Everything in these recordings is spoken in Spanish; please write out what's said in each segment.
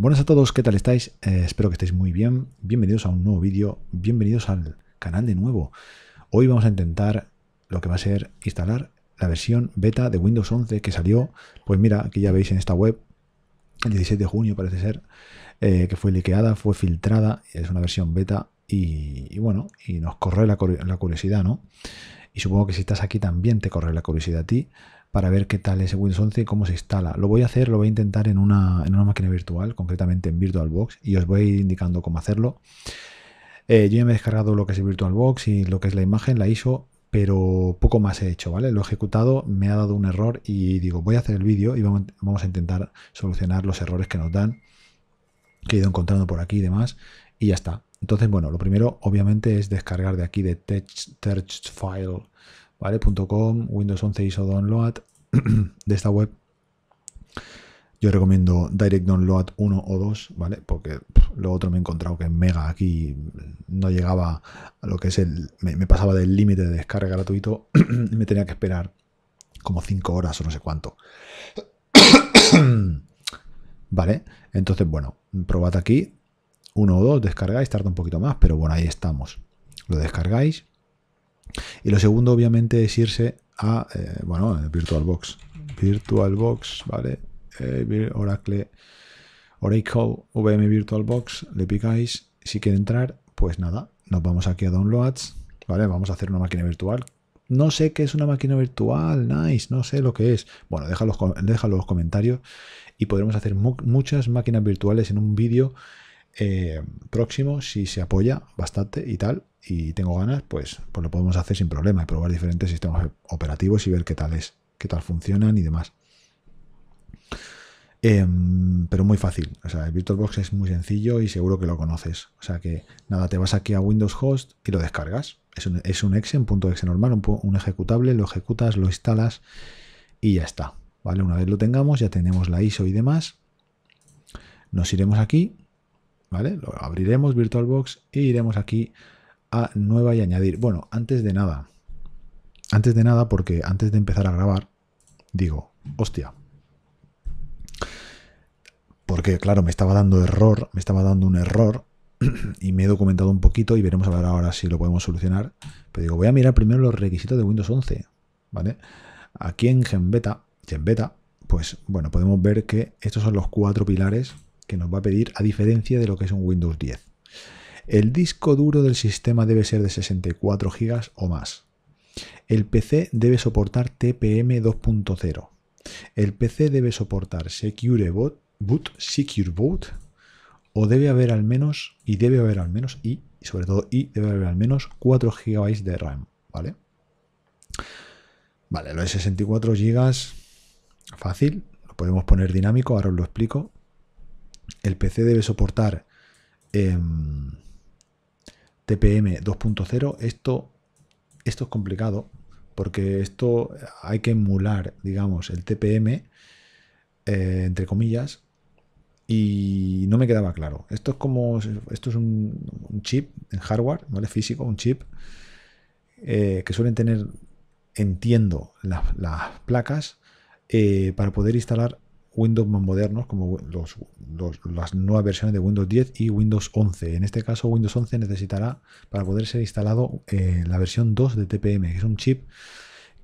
Buenas a todos, ¿qué tal estáis? Eh, espero que estéis muy bien. Bienvenidos a un nuevo vídeo, bienvenidos al canal de nuevo. Hoy vamos a intentar lo que va a ser instalar la versión beta de Windows 11 que salió, pues mira, aquí ya veis en esta web, el 16 de junio parece ser, eh, que fue liqueada, fue filtrada, es una versión beta y, bueno, y nos corre la, la curiosidad, ¿no? Y supongo que si estás aquí también te corre la curiosidad a ti para ver qué tal es Windows 11 y cómo se instala. Lo voy a hacer, lo voy a intentar en una, en una máquina virtual, concretamente en VirtualBox, y os voy indicando cómo hacerlo. Eh, yo ya me he descargado lo que es VirtualBox y lo que es la imagen, la ISO, pero poco más he hecho, ¿vale? Lo he ejecutado, me ha dado un error y digo, voy a hacer el vídeo y vamos, a intentar solucionar los errores que nos dan, que he ido encontrando por aquí y demás, y ya está. Entonces, bueno, lo primero obviamente es descargar de aquí de text, file ¿vale? .com, Windows 11 ISO Download de esta web. Yo recomiendo Direct Download 1 o 2, ¿vale? Porque lo otro me he encontrado que en Mega aquí no llegaba a lo que es el... Me, pasaba del límite de descarga gratuito me tenía que esperar como 5 horas o no sé cuánto. ¿Vale? Entonces, bueno, probad aquí. 1 o 2, descargáis, tarda un poquito más, pero bueno, ahí estamos. Lo descargáis, y lo segundo, obviamente, es irse a, eh, bueno, eh, VirtualBox. VirtualBox, ¿vale? Eh, Oracle, Oracle VM VirtualBox, le picáis. Si quiere entrar, pues nada, nos vamos aquí a Downloads, ¿vale? Vamos a hacer una máquina virtual. No sé qué es una máquina virtual, nice, no sé lo que es. Bueno, déjalo, en los comentarios y podremos hacer muchas máquinas virtuales en un vídeo próximo si se apoya bastante y tal y tengo ganas, pues, pues lo podemos hacer sin problema y probar diferentes sistemas operativos y ver qué tal es, qué tal funcionan y demás. Em, pero muy fácil. O sea, el VirtualBox es muy sencillo y seguro que lo conoces. O sea que nada, te vas aquí a Windows Host y lo descargas. Es un, es un exe, un punto exe normal, un, ejecutable, lo ejecutas, lo instalas y ya está. ¿Vale? Una vez lo tengamos, ya tenemos la ISO y demás. Nos iremos aquí, ¿vale? Lo abriremos VirtualBox e iremos aquí a nueva y añadir. Bueno, antes de nada, antes de nada, porque antes de empezar a grabar, digo, hostia. Porque, claro, me estaba dando error, me estaba dando un error y me he documentado un poquito y veremos a ver ahora si lo podemos solucionar. Pero digo, voy a mirar primero los requisitos de Windows 11, ¿vale? Aquí en GenBeta, GenBeta, pues bueno, podemos ver que estos son los cuatro pilares que nos va a pedir a diferencia de lo que es un Windows 10. El disco duro del sistema debe ser de 64 GB o más. El PC debe soportar TPM 2.0. El PC debe soportar Secure Boot, Secure Boot, o debe haber al menos, y debe haber al menos, y sobre todo, y debe haber al menos 4 GB de RAM, ¿vale? Vale, lo de 64 GB, fácil, lo podemos poner dinámico, ahora os lo explico. El PC debe soportar... Em, TPM 2.0, esto, esto es complicado porque esto hay que emular, digamos, el TPM, eh, entre comillas, y no me quedaba claro. Esto es como, esto es un, chip en hardware, es Físico, un chip eh, que suelen tener, entiendo, las placas eh, para poder instalar Windows más modernos, como las nuevas versiones de Windows 10 y Windows 11. En este caso, Windows 11 necesitará, para poder ser instalado, eh, la versión 2 de TPM, que es un chip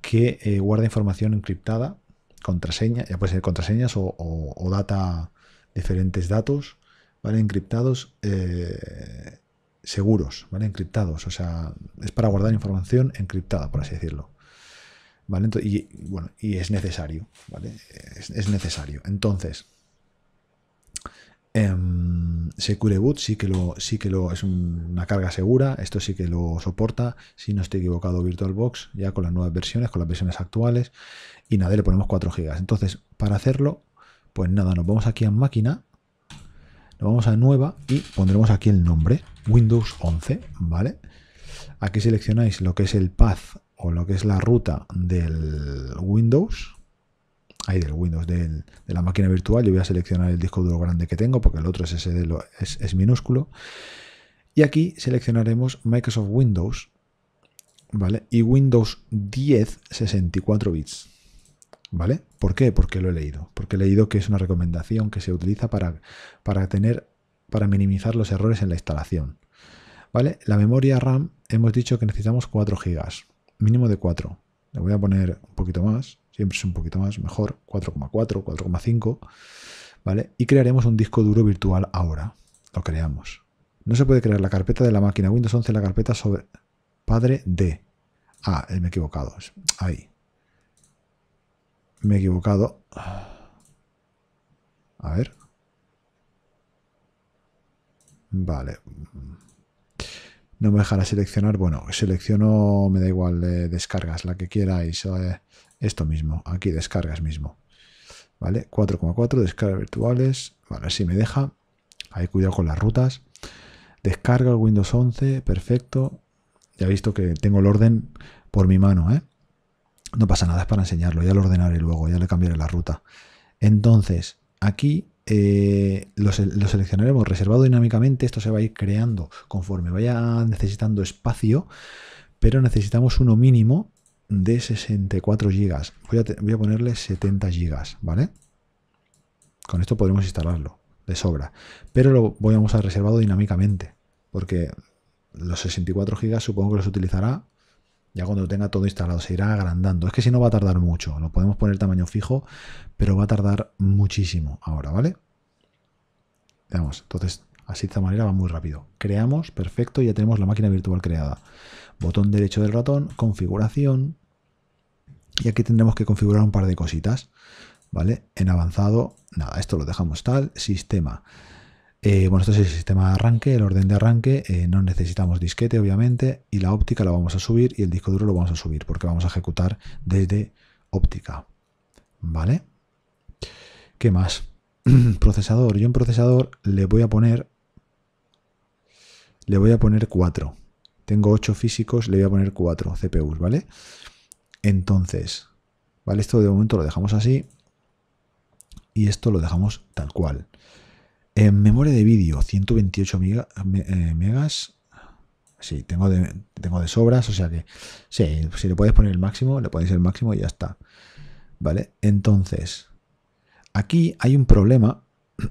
que eh, guarda información encriptada, contraseña, ya puede ser contraseñas o, data, diferentes datos, ¿vale? Encriptados, eh, seguros, ¿vale? Encriptados, o sea, es para guardar información encriptada, por así decirlo y, bueno, y es necesario, ¿vale? Es, necesario. Entonces, em, Secure Boot sí que lo, sí que lo es una carga segura, esto sí que lo soporta, si no estoy equivocado, VirtualBox, ya con las nuevas versiones, con las versiones actuales, y nada, le ponemos 4 GB. Entonces, para hacerlo, pues nada, nos vamos aquí a máquina, nos vamos a nueva y pondremos aquí el nombre, Windows 11, ¿vale? Aquí seleccionáis lo que es el path lo que es la ruta del Windows, ahí del Windows, de la máquina virtual, yo voy a seleccionar el disco duro grande que tengo porque el otro es, minúsculo, y aquí seleccionaremos Microsoft Windows, ¿vale? Y Windows 10 64 bits. ¿Vale? ¿Por qué? Porque lo he leído. Porque he leído que es una recomendación que se utiliza para, para tener, para minimizar los errores en la instalación. ¿Vale? La memoria RAM hemos dicho que necesitamos 4 GB mínimo de 4. Le voy a poner un poquito más, siempre es un poquito más, mejor, 4,4, 4,5, ¿vale? Y crearemos un disco duro virtual ahora, lo creamos. No se puede crear la carpeta de la máquina Windows 11 la carpeta sobre padre de... Ah, eh, me he equivocado, ahí. Me he equivocado. A ver. Vale no me dejará seleccionar. Bueno, selecciono, me da igual, eh, descargas, la que y eh, esto mismo, aquí descargas mismo. ¿Vale? 4,4, descargas virtuales. Vale, si me deja. Hay cuidado con las rutas. Descarga Windows 11, perfecto. Ya he visto que tengo el orden por mi mano, ¿eh? No pasa nada, es para enseñarlo. Ya lo ordenaré luego, ya le cambiaré la ruta. Entonces, aquí eh, lo, seleccionaremos reservado dinámicamente. Esto se va a ir creando conforme vaya necesitando espacio, pero necesitamos uno mínimo de 64 GB. Voy a, ponerle 70 GB, ¿vale? Con esto podremos instalarlo de sobra, pero lo voy a reservado dinámicamente, porque los 64 GB supongo que los utilizará ya cuando tenga todo instalado, se irá agrandando. Es que si no va a tardar mucho. Lo podemos poner tamaño fijo, pero va a tardar muchísimo ahora, ¿vale? Veamos, entonces así de esta manera va muy rápido. Creamos, perfecto, ya tenemos la máquina virtual creada. Botón derecho del ratón, configuración. Y aquí tendremos que configurar un par de cositas, ¿vale? En avanzado, nada, esto lo dejamos tal. Sistema. Eh, bueno, esto es el sistema de arranque, el orden de arranque. Eh, no necesitamos disquete, obviamente, y la óptica la vamos a subir y el disco duro lo vamos a subir porque vamos a ejecutar desde óptica. ¿Vale? ¿Qué más? procesador. Yo en procesador le voy a poner. Le voy a poner 4. Tengo 8 físicos, le voy a poner 4 CPUs, ¿vale? Entonces, ¿vale? Esto de momento lo dejamos así. Y esto lo dejamos tal cual. En memoria de vídeo, 128 eh, megas. Sí, tengo de, tengo de sobras, o sea que sí, si le puedes poner el máximo, le ponéis el máximo y ya está. ¿Vale? Entonces, aquí hay un problema.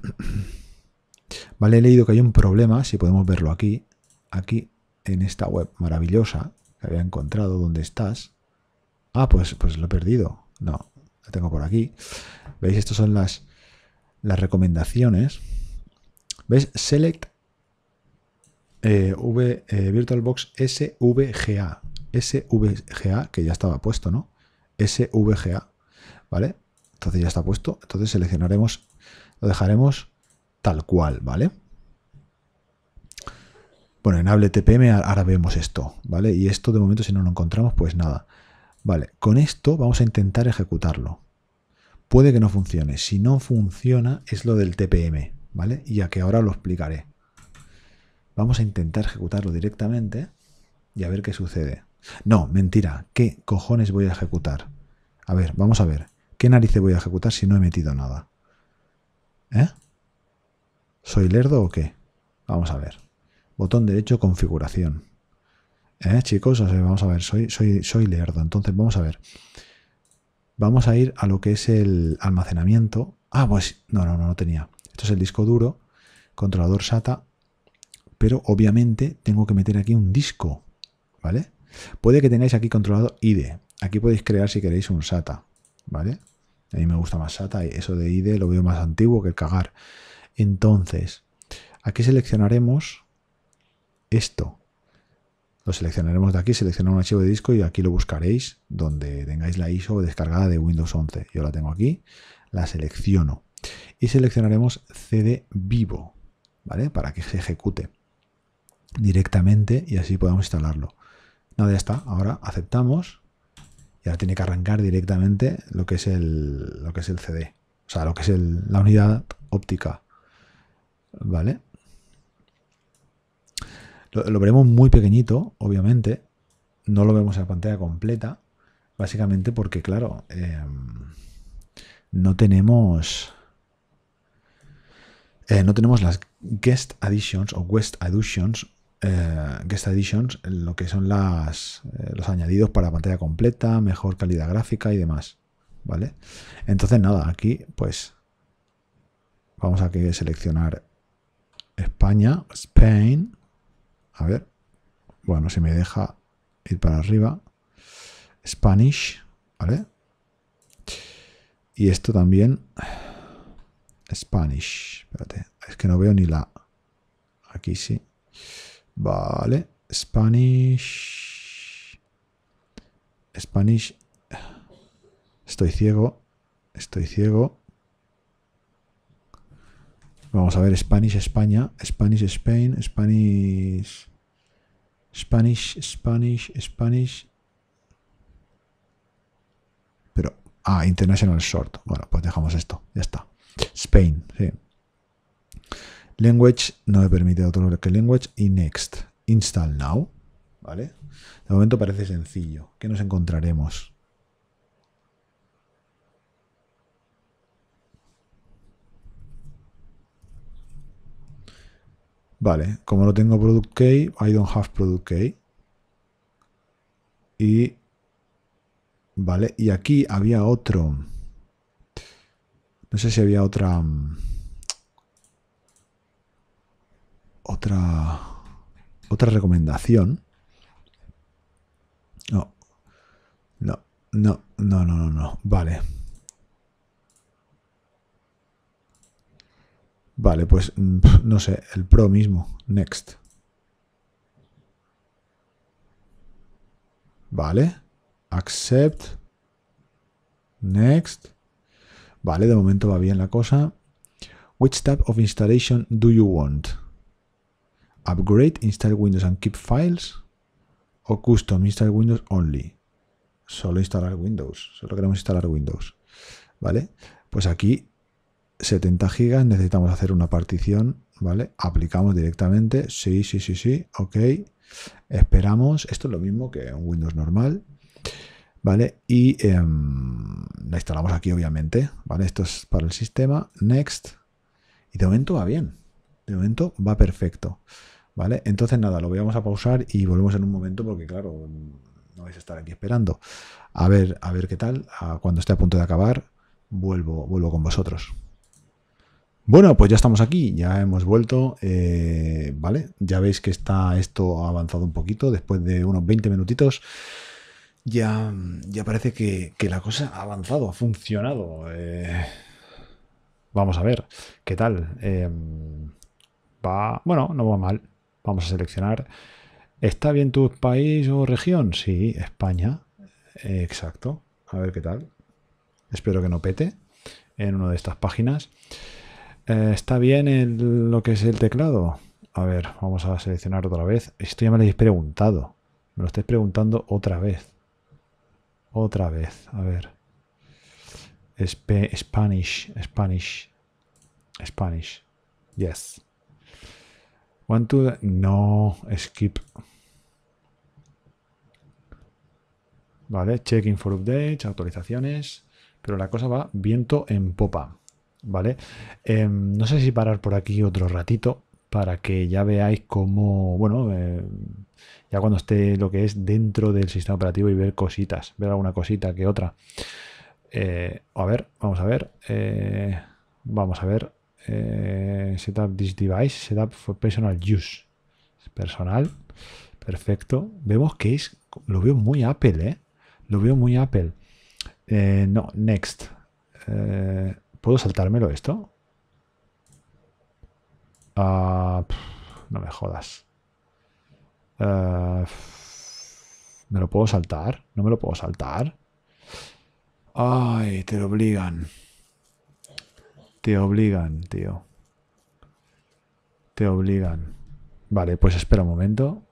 Vale, he leído que hay un problema, si podemos verlo aquí, aquí en esta web maravillosa que había encontrado, ¿dónde estás? Ah, pues, pues lo he perdido. No, lo tengo por aquí. ¿Veis? Estas son las, las recomendaciones. ¿Ves? Select eh, v, eh, VirtualBox SVGA. SVGA, que ya estaba puesto, ¿no? SVGA. ¿Vale? Entonces ya está puesto. Entonces seleccionaremos, lo dejaremos tal cual, ¿vale? Bueno, en Able TPM ahora vemos esto, ¿vale? Y esto de momento si no lo encontramos, pues nada. Vale, con esto vamos a intentar ejecutarlo. Puede que no funcione. Si no funciona, es lo del TPM, ¿vale? Y que ahora lo explicaré. Vamos a intentar ejecutarlo directamente y a ver qué sucede. No, mentira, ¿qué cojones voy a ejecutar? A ver, vamos a ver, ¿qué narices voy a ejecutar si no he metido nada? ¿Eh? ¿Soy lerdo o qué? Vamos a ver. Botón derecho, configuración. ¿Eh, chicos? vamos a ver, soy, soy, soy lerdo, entonces vamos a ver. Vamos a ir a lo que es el almacenamiento. Ah, pues no, no, no, no tenía. Esto es el disco duro, controlador SATA, pero obviamente tengo que meter aquí un disco, ¿vale? Puede que tengáis aquí controlado IDE. Aquí podéis crear si queréis un SATA, ¿vale? A mí me gusta más SATA, y eso de IDE lo veo más antiguo que el cagar. Entonces, aquí seleccionaremos esto. Lo seleccionaremos de aquí, seleccionar un archivo de disco y aquí lo buscaréis donde tengáis la ISO descargada de Windows 11. Yo la tengo aquí, la selecciono y seleccionaremos CD vivo, ¿vale? Para que se ejecute directamente y así podamos instalarlo. Nada, ya está. Ahora aceptamos y ahora tiene que arrancar directamente lo que es el, lo que es el CD, o sea, lo que es la unidad óptica, ¿vale? Lo, veremos muy pequeñito, obviamente, no lo vemos en la pantalla completa, básicamente porque, claro, em, no tenemos eh, no tenemos las guest Additions o eh, guest editions, guest editions, lo que son las, eh, los añadidos para pantalla completa, mejor calidad gráfica y demás. ¿Vale? Entonces, nada, aquí pues vamos a que seleccionar España, Spain. A ver, bueno, se me deja ir para arriba. Spanish, ¿vale? Y esto también Spanish. Espérate, es que no veo ni la... Aquí sí. Vale. Spanish. Spanish. Estoy ciego. Estoy ciego. Vamos a ver Spanish España, Spanish Spain, Spanish... Spanish, Spanish, Spanish... Pero... Ah, International Short. Bueno, pues dejamos esto. Ya está. Spain, sí. Language no me permite otro que language y next. Install now, ¿vale? De momento parece sencillo. ¿Qué nos encontraremos? Vale, como no tengo product key, I don't have product key. Y vale, y aquí había otro no sé si había otra... Mm, otra... Otra recomendación. No. No, no, no, no, no, no. Vale. Vale, pues mm, no sé, el Pro mismo. Next. Vale. Accept. Next. Vale, de momento va bien la cosa. Which type of installation do you want? Upgrade, install Windows and keep files. O custom, install Windows only. Solo instalar Windows. Solo queremos instalar Windows. ¿Vale? Pues aquí 70 gigas, necesitamos hacer una partición, ¿vale? Aplicamos directamente, sí, sí, sí, sí, ok. Esperamos, esto es lo mismo que un Windows normal, ¿vale? Y em, la instalamos aquí, obviamente, ¿vale? Esto es para el sistema, next, y de momento va bien, de momento va perfecto, ¿vale? Entonces, nada, lo vamos a pausar y volvemos en un momento porque, claro, no vais a estar aquí esperando. A ver, a ver qué tal, cuando esté a punto de acabar, vuelvo, vuelvo con vosotros. Bueno, pues ya estamos aquí, ya hemos vuelto, eh, ¿vale? Ya veis que está esto avanzado un poquito, después de unos 20 minutitos ya, mm, ya parece que, la cosa ha avanzado, ha funcionado. Eh. vamos a ver qué tal. Em, va, bueno, no va mal. Vamos a seleccionar. ¿Está bien tu país o región? Sí, España. exacto. A ver qué tal. Espero que no pete en una de estas páginas. Eh, ¿Está bien lo que es el teclado? A ver, vamos a seleccionar otra vez. Esto ya me lo habéis preguntado. Me lo estáis preguntando otra vez. Otra vez, a ver. Spanish, Spanish, Spanish. Yes. One, two, no, skip. Vale, checking for updates, actualizaciones. Pero la cosa va viento en popa. ¿Vale? Em, no sé si parar por aquí otro ratito para que ya veáis cómo, bueno, eh, ya cuando esté lo que es dentro del sistema operativo y ver cositas, ver alguna cosita que otra. Eh, a ver, vamos a ver, eh, vamos a ver, setup this device, setup for personal use, personal, perfecto. Vemos que es, lo veo muy Apple, ¿eh? Lo veo muy Apple. no, next. ¿Puedo saltármelo esto? Ah, no me jodas. Eh, ¿Me lo puedo saltar? ¿No me lo puedo saltar? Ay, te lo obligan. Te obligan, tío. Te obligan. Vale, pues espera un momento.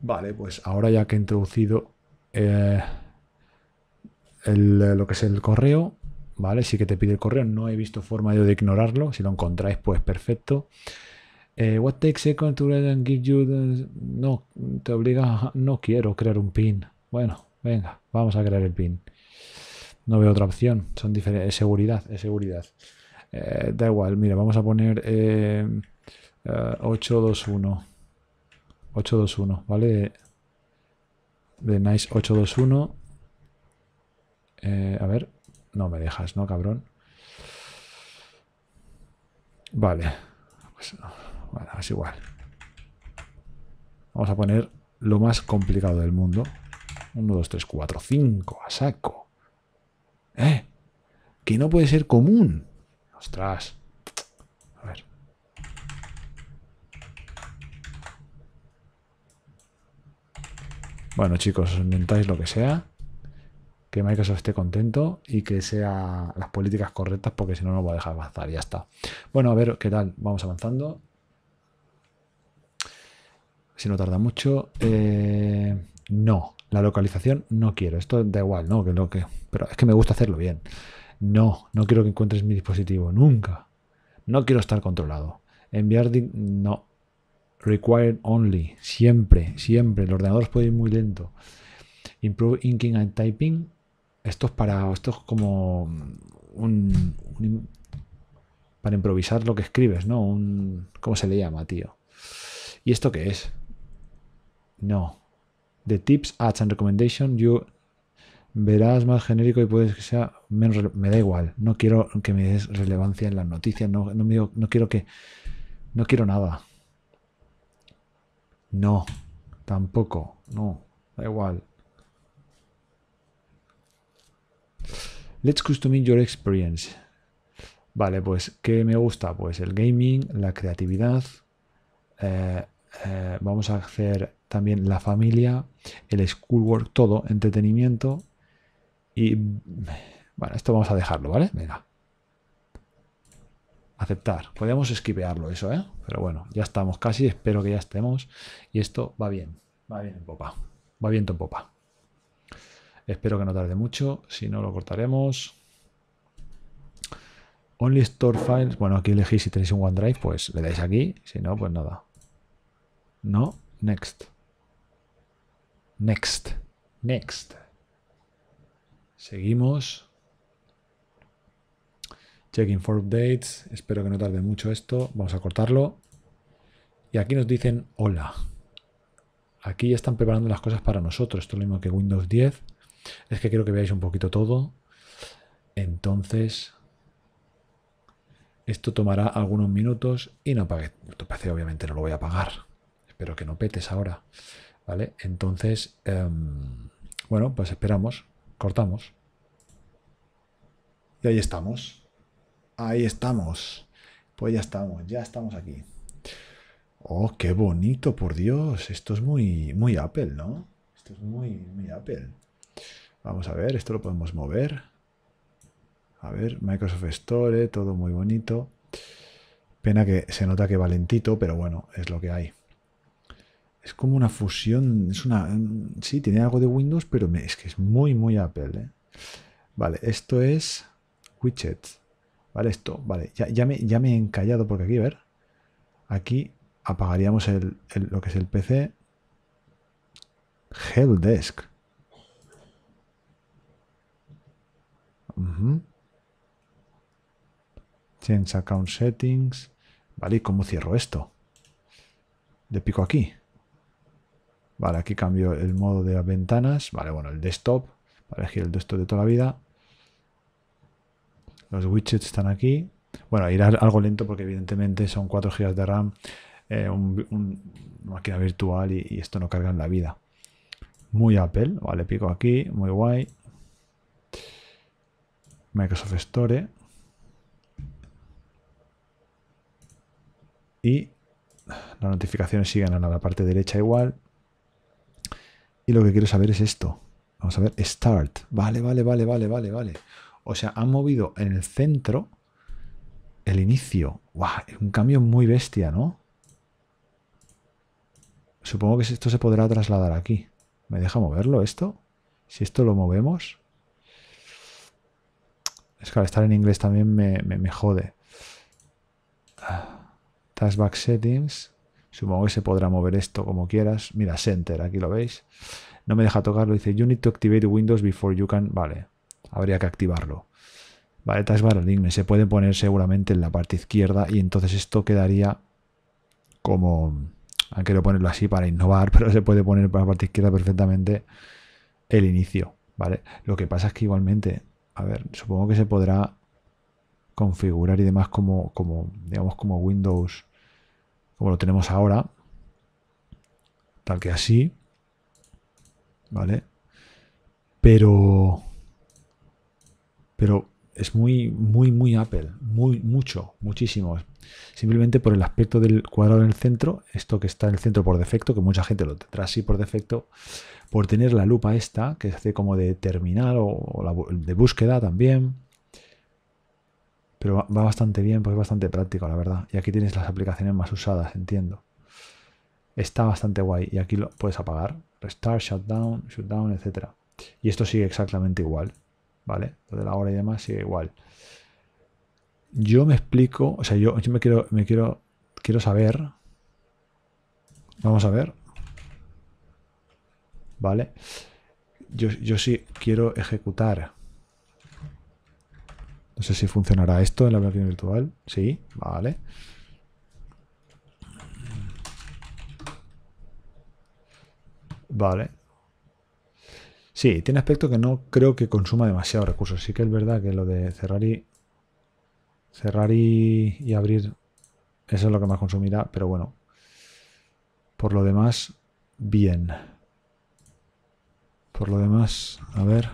Vale, pues ahora ya que he introducido eh, lo que es el correo, ¿vale? Sí que te pide el correo, no he visto forma yo de ignorarlo, si lo encontráis, pues perfecto. Eh, what takes second to and give you No, te obliga, no quiero crear un pin. Bueno, venga, vamos a crear el pin. No veo otra opción, son diferentes, es seguridad, es seguridad. Eh, da igual, mira, vamos a poner eh, 821. Eh, 821, ¿vale? De nice 821. Eh, a ver. No me dejas, ¿no, cabrón? Vale. Pues, bueno, es igual. Vamos a poner lo más complicado del mundo. 1, 2, 3, 4, 5, a saco. ¿Eh? Que no puede ser común. Ostras. A ver. Bueno, chicos, os inventáis lo que sea que Microsoft esté contento y que sean las políticas correctas, porque si no, no voy a dejar avanzar. Ya está. Bueno, a ver qué tal. Vamos avanzando. Si no tarda mucho. Eh, no, la localización no quiero. Esto da igual, ¿no? Que lo que, pero es que me gusta hacerlo bien. No, no quiero que encuentres mi dispositivo. Nunca. No quiero estar controlado. Enviar. No. Required only. Siempre, siempre. El ordenador puede ir muy lento. Improve inking and typing. Esto es para. Esto es como un, para improvisar lo que escribes, ¿no? Un, ¿Cómo se le llama, tío? ¿Y esto qué es? No. The tips, ads and recommendation, you verás más genérico y puedes que sea menos... Me da igual. No quiero que me des relevancia en las noticias. No, no, me, no quiero que... No quiero nada. No. Tampoco. No. Da igual. Let's customize your experience. Vale, pues, ¿qué me gusta? Pues el gaming, la creatividad. Eh, eh, vamos a hacer también la familia, el schoolwork, todo, entretenimiento. Y bueno, esto vamos a dejarlo, ¿vale? Venga. Aceptar. Podemos esquipearlo eso, ¿eh? Pero bueno, ya estamos casi, espero que ya estemos. Y esto va bien, va bien en popa. Va bien en popa. Espero que no tarde mucho, si no lo cortaremos. Only Store Files, bueno, aquí elegís si tenéis un OneDrive, pues le dais aquí, si no, pues nada. No, Next. Next. Next. Seguimos. Checking for updates. Espero que no tarde mucho esto. Vamos a cortarlo. Y aquí nos dicen hola. Aquí ya están preparando las cosas para nosotros. Esto es lo mismo que Windows 10. Es que quiero que veáis un poquito todo. Entonces, esto tomará algunos minutos y no apague obviamente no lo voy a apagar Espero que no petes ahora. ¿Vale? Entonces, em, bueno, pues esperamos. Cortamos. Y ahí estamos. Ahí estamos. Pues ya estamos, ya estamos aquí. Oh, qué bonito, por Dios. Esto es muy, muy Apple, ¿no? Esto es muy, muy Apple. Vamos a ver, esto lo podemos mover. A ver, Microsoft Store, eh, todo muy bonito. Pena que se nota que va lentito, pero bueno, es lo que hay. Es como una fusión, es una... Mm, sí, tiene algo de Windows, pero es que es muy, muy Apple. Eh. Vale, esto es widgets. Vale, esto, vale, ya, me, ya me he encallado porque aquí, a ver, aquí apagaríamos lo que es el PC. Helpdesk. Change account settings. Vale, ¿y cómo cierro esto? De pico aquí. Vale, aquí cambio el modo de las ventanas. Vale, bueno, el desktop. Para elegir el desktop de toda la vida. Los widgets están aquí. Bueno, irá algo lento porque evidentemente son 4 GB de RAM, eh, una máquina virtual y, esto no carga en la vida. Muy Apple, vale, pico aquí, muy guay. Microsoft Store y las notificaciones siguen a la parte derecha igual. Y lo que quiero saber es esto. Vamos a ver, start. Vale, vale, vale, vale, vale, vale. O sea, han movido en el centro el inicio. ¡Guau! Un cambio muy bestia, ¿no? Supongo que esto se podrá trasladar aquí. ¿Me deja moverlo esto? Si esto lo movemos... Es que al estar en inglés también me, me, me jode. Ah, Taskback settings. Supongo que se podrá mover esto como quieras. Mira, Center, aquí lo veis. No me deja tocarlo. Dice, you need to activate Windows before you can... Vale, habría que activarlo. Vale, taskbar Settings. Se puede poner seguramente en la parte izquierda y entonces esto quedaría como... Han querido ponerlo así para innovar, pero se puede poner para la parte izquierda perfectamente el inicio, ¿vale? Lo que pasa es que igualmente a ver, supongo que se podrá configurar y demás como, como digamos, como Windows, como lo tenemos ahora, tal que así, ¿vale? Pero, pero es muy, muy, muy Apple, muy, mucho, muchísimo. Simplemente por el aspecto del cuadrado en el centro, esto que está en el centro por defecto, que mucha gente lo tendrá así por defecto, por tener la lupa esta, que se hace como de terminal o, de búsqueda también. Pero va, bastante bien, pues es bastante práctico, la verdad. Y aquí tienes las aplicaciones más usadas, entiendo. Está bastante guay. Y aquí lo puedes apagar. Restart, shutdown, shutdown, etc. Y esto sigue exactamente igual. ¿vale? Lo de la hora y demás sigue igual. Yo me explico, o sea, yo, me quiero, me quiero, quiero saber. Vamos a ver. ¿Vale? Yo, yo sí quiero ejecutar. No sé si funcionará esto en la máquina virtual. Sí, vale. Vale, Sí, tiene aspecto que no creo que consuma demasiados recursos. Sí que es verdad que lo de cerrar y cerrar y, abrir eso es lo que más consumirá, pero bueno. Por lo demás, bien. Por lo demás, a ver.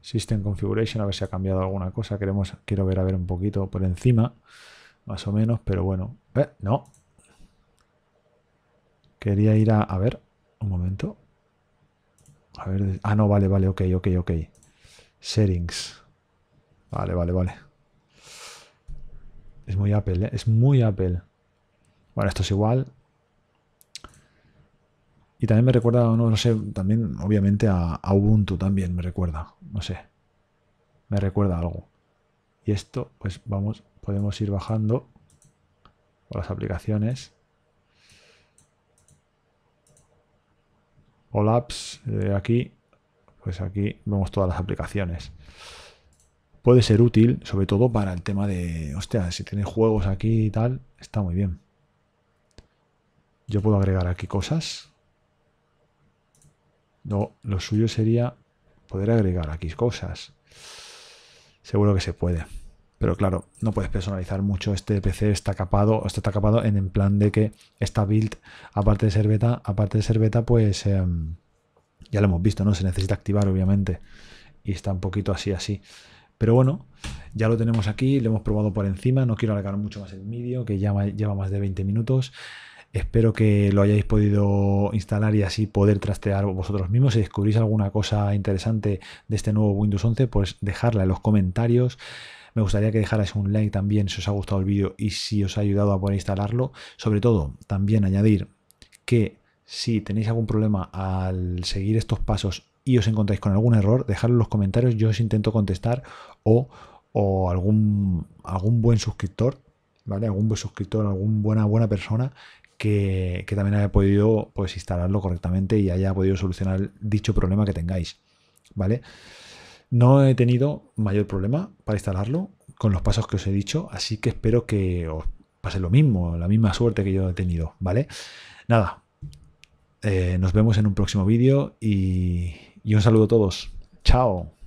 System Configuration, a ver si ha cambiado alguna cosa. Queremos, quiero ver a ver un poquito por encima, más o menos, pero bueno. Eh, no. Quería ir a, a ver, un momento. A ver, ah, no, vale, vale, ok, ok, ok. Settings. Vale, vale, vale. Es muy Apple, ¿eh? es muy Apple. Bueno, esto es igual. Y también me recuerda, no, sé, también obviamente a, Ubuntu también me recuerda, no sé. Me recuerda algo. Y esto, pues vamos, podemos ir bajando por las aplicaciones. All apps, eh, aquí, pues aquí vemos todas las aplicaciones. Puede ser útil, sobre todo para el tema de, hostia, si tiene juegos aquí y tal, está muy bien. Yo puedo agregar aquí cosas. No, lo suyo sería poder agregar aquí cosas. Seguro que se puede. Pero claro, no puedes personalizar mucho. Este PC está capado, esto está capado en el plan de que esta build, aparte de ser beta, aparte de ser beta, pues em, ya lo hemos visto, ¿no? Se necesita activar, obviamente. Y está un poquito así, así. Pero bueno, ya lo tenemos aquí, lo hemos probado por encima. No quiero alargar mucho más el vídeo, que ya lleva más de 20 minutos. Espero que lo hayáis podido instalar y así poder trastear vosotros mismos. Si descubrís alguna cosa interesante de este nuevo Windows 11, pues dejarla en los comentarios. Me gustaría que dejarais un like también si os ha gustado el vídeo y si os ha ayudado a poder instalarlo. Sobre todo, también añadir que si tenéis algún problema al seguir estos pasos y os encontráis con algún error, dejadlo en los comentarios, yo os intento contestar o, o algún, algún buen suscriptor, ¿vale? Algún buen suscriptor, alguna buena, buena persona que, también haya podido pues, instalarlo correctamente y haya podido solucionar dicho problema que tengáis. ¿Vale? No he tenido mayor problema para instalarlo con los pasos que os he dicho, así que espero que os pase lo mismo, la misma suerte que yo he tenido, ¿vale? Nada, eh, nos vemos en un próximo vídeo y, y un saludo a todos. Chao.